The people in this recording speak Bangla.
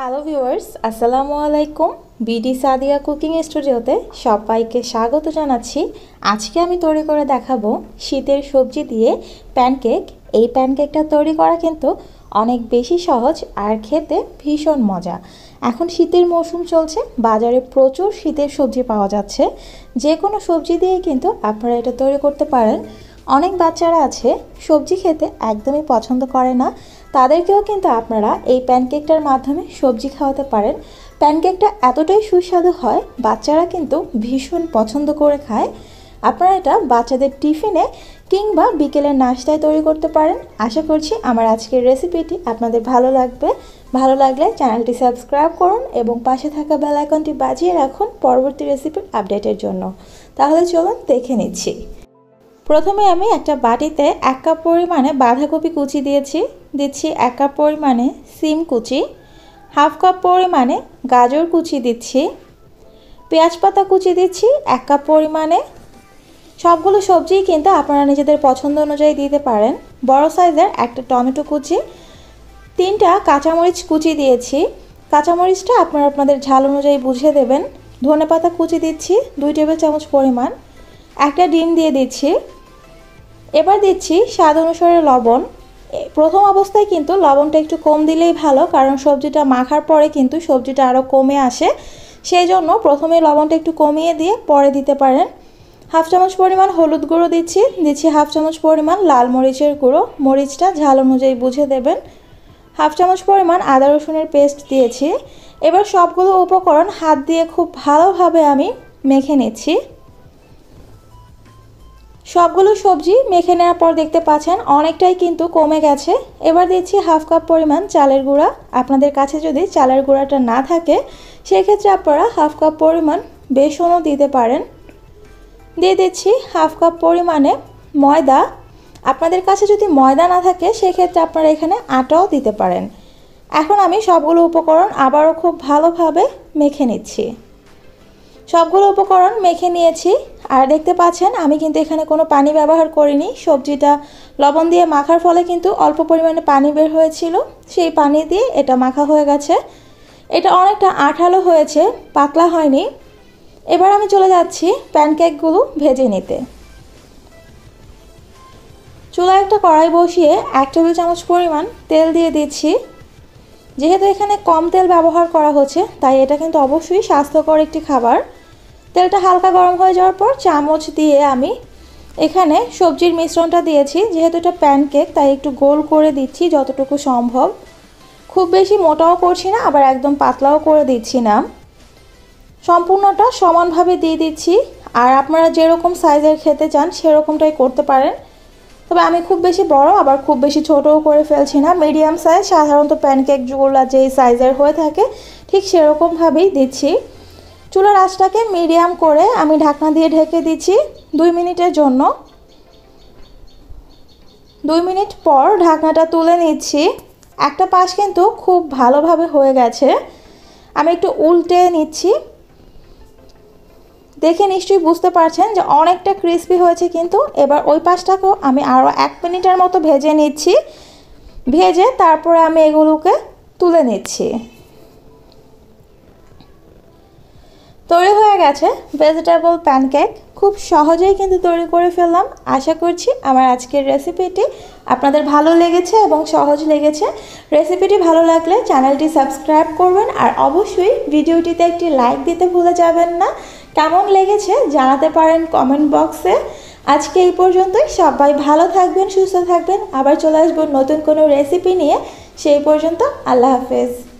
হ্যালো ভিউয়ার্স আসসালামু আলাইকুম বিডি সাদিয়া কুকিং স্টুডিওতে সবাইকে স্বাগত জানাচ্ছি আজকে আমি তৈরি করে দেখাবো শীতের সবজি দিয়ে প্যানকেক এই প্যানকেকটা তৈরি করা কিন্তু অনেক বেশি সহজ আর খেতে ভীষণ মজা এখন শীতের মৌসুম চলছে বাজারে প্রচুর শীতের সবজি পাওয়া যাচ্ছে যে কোনো সবজি দিয়ে কিন্তু আপনারা এটা তৈরি করতে পারেন অনেক বাচ্চারা আছে সবজি খেতে একদমই পছন্দ করে না তাদেরকেও কিন্তু আপনারা এই প্যানকেকটার মাধ্যমে সবজি খাওয়াতে পারেন প্যানকেকটা এতটাই সুস্বাদু হয় বাচ্চারা কিন্তু ভীষণ পছন্দ করে খায় আপনারা এটা বাচ্চাদের টিফিনে কিংবা বিকেলের নাস্তায় তৈরি করতে পারেন আশা করছি আমার আজকের রেসিপিটি আপনাদের ভালো লাগবে ভালো লাগলে চ্যানেলটি সাবস্ক্রাইব করুন এবং পাশে থাকা বেলাইকনটি বাজিয়ে রাখুন পরবর্তী রেসিপির আপডেটের জন্য তাহলে চলুন দেখে নিচ্ছি প্রথমে আমি একটা বাটিতে এক কাপ পরিমাণে বাঁধাকপি কুচি দিয়েছি দিচ্ছি এক কাপ পরিমাণে সিম কুচি হাফ কাপ পরিমাণে গাজর কুচি দিচ্ছি পেঁয়াজ পাতা কুচি দিচ্ছি এক কাপ পরিমাণে সবগুলো সবজিই কিন্তু আপনারা নিজেদের পছন্দ অনুযায়ী দিতে পারেন বড় সাইজের একটা টমেটো কুচি তিনটা কাঁচামরিচ কুচি দিয়েছি কাঁচামরিচটা আপনারা আপনাদের ঝাল অনুযায়ী বুঝে দেবেন ধনে পাতা কুচি দিচ্ছি দুই টেবিল চামচ পরিমাণ একটা ডিম দিয়ে দিচ্ছি এবার দিচ্ছি স্বাদ অনুসারে লবণ প্রথম অবস্থায় কিন্তু লবণটা একটু কম দিলেই ভালো কারণ সবজিটা মাখার পরে কিন্তু সবজিটা আরও কমে আসে সেই জন্য প্রথমে লবণটা একটু কমিয়ে দিয়ে পরে দিতে পারেন হাফ চামচ পরিমাণ হলুদ গুঁড়ো দিচ্ছি দিচ্ছি হাফ চামচ পরিমাণ লাল মরিচের গুঁড়ো মরিচটা ঝাল অনুযায়ী বুঝে দেবেন হাফ চামচ পরিমাণ আদা রসুনের পেস্ট দিয়েছি এবার সবগুলো উপকরণ হাত দিয়ে খুব ভালোভাবে আমি মেখে নিচ্ছি সবগুলো সবজি মেখে নেওয়ার পর দেখতে পাচ্ছেন অনেকটাই কিন্তু কমে গেছে এবার দিচ্ছি হাফ কাপ পরিমাণ চালের গুঁড়া আপনাদের কাছে যদি চালের গুঁড়াটা না থাকে সেক্ষেত্রে আপনারা হাফ কাপ পরিমাণ বেসনও দিতে পারেন দিয়ে দিচ্ছি হাফ কাপ পরিমাণে ময়দা আপনাদের কাছে যদি ময়দা না থাকে সেক্ষেত্রে আপনারা এখানে আটাও দিতে পারেন এখন আমি সবগুলো উপকরণ আবারও খুব ভালোভাবে মেখে নিচ্ছি সবগুলো উপকরণ মেখে নিয়েছি আর দেখতে পাচ্ছেন আমি কিন্তু এখানে কোনো পানি ব্যবহার করিনি সবজিটা লবণ দিয়ে মাখার ফলে কিন্তু অল্প পরিমাণে পানি বের হয়েছিল সেই পানি দিয়ে এটা মাখা হয়ে গেছে এটা অনেকটা আঠালো হয়েছে পাতলা হয়নি এবার আমি চলে যাচ্ছি প্যানকেকগুলো ভেজে নিতে চুলায় একটা কড়াই বসিয়ে এক টেবিল চামচ পরিমাণ তেল দিয়ে দিচ্ছি যেহেতু এখানে কম তেল ব্যবহার করা হচ্ছে তাই এটা কিন্তু অবশ্যই স্বাস্থ্যকর একটি খাবার তেলটা হালকা গরম হয়ে যাওয়ার পর চামচ দিয়ে আমি এখানে সবজির মিশ্রণটা দিয়েছি যেহেতু এটা প্যানকেক তাই একটু গোল করে দিচ্ছি যতটুকু সম্ভব খুব বেশি মোটাও করছি না আবার একদম পাতলাও করে দিচ্ছি না সম্পূর্ণটা সমানভাবে দিয়ে দিচ্ছি আর আপনারা যেরকম সাইজের খেতে চান সেরকমটাই করতে পারেন তবে আমি খুব বেশি বড় আবার খুব বেশি ছোট করে ফেলছি না মিডিয়াম সাইজ সাধারণত প্যানকেকগুলো যেই সাইজের হয়ে থাকে ঠিক সেরকমভাবেই দিচ্ছি চুলার আঁচটাকে মিডিয়াম করে আমি ঢাকনা দিয়ে ঢেকে দিচ্ছি দুই মিনিটের জন্য দুই মিনিট পর ঢাকনাটা তুলে নিচ্ছি একটা পাশ কিন্তু খুব ভালোভাবে হয়ে গেছে আমি একটু উল্টে নিচ্ছি দেখে নিশ্চয়ই বুঝতে পারছেন যে অনেকটা ক্রিসপি হয়েছে কিন্তু এবার ওই পাশটাকেও আমি আরও এক মিনিটের মতো ভেজে নিচ্ছি ভেজে তারপরে আমি এগুলোকে তুলে নিচ্ছি তৈরি হয়ে গেছে ভেজিটেবল প্যানকেক খুব সহজেই কিন্তু তৈরি করে ফেললাম আশা করছি আমার আজকের রেসিপিটি আপনাদের ভালো লেগেছে এবং সহজ লেগেছে রেসিপিটি ভালো লাগলে চ্যানেলটি সাবস্ক্রাইব করবেন আর অবশ্যই ভিডিওটিতে একটি লাইক দিতে ভুলে যাবেন না কেমন লেগেছে জানাতে পারেন কমেন্ট বক্সে আজকে এই পর্যন্তই সবাই ভালো থাকবেন সুস্থ থাকবেন আবার চলে আসবো নতুন কোনো রেসিপি নিয়ে সেই পর্যন্ত আল্লাহ হাফেজ